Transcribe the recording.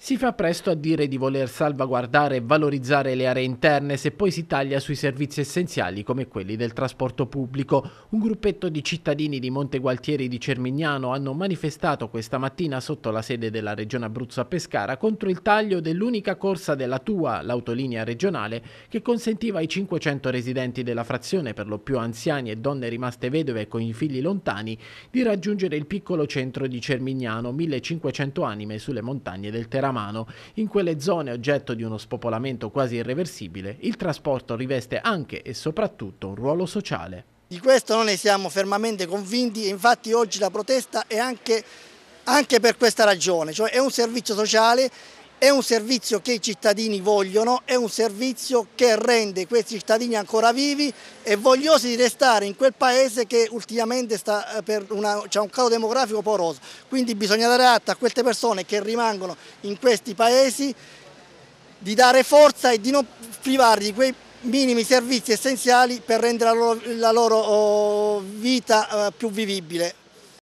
Si fa presto a dire di voler salvaguardare e valorizzare le aree interne se poi si taglia sui servizi essenziali come quelli del trasporto pubblico. Un gruppetto di cittadini di Monte Gualtieri di Cermignano hanno manifestato questa mattina sotto la sede della Regione Abruzzo a Pescara contro il taglio dell'unica corsa della Tua, l'autolinea regionale, che consentiva ai 500 residenti della frazione, per lo più anziani e donne rimaste vedove con i figli lontani, di raggiungere il piccolo centro di Cermignano, 1500 anime sulle montagne del Terreno. Caramano. In quelle zone oggetto di uno spopolamento quasi irreversibile, il trasporto riveste anche e soprattutto un ruolo sociale. Di questo noi ne siamo fermamente convinti e infatti oggi la protesta è anche, anche per questa ragione, cioè è un servizio sociale è un servizio che i cittadini vogliono, è un servizio che rende questi cittadini ancora vivi e vogliosi di restare in quel paese che ultimamente ha eh, un calo demografico poroso. Quindi bisogna dare atto a queste persone che rimangono in questi paesi di dare forza e di non privarli di quei minimi servizi essenziali per rendere la loro, la loro oh, vita eh, più vivibile.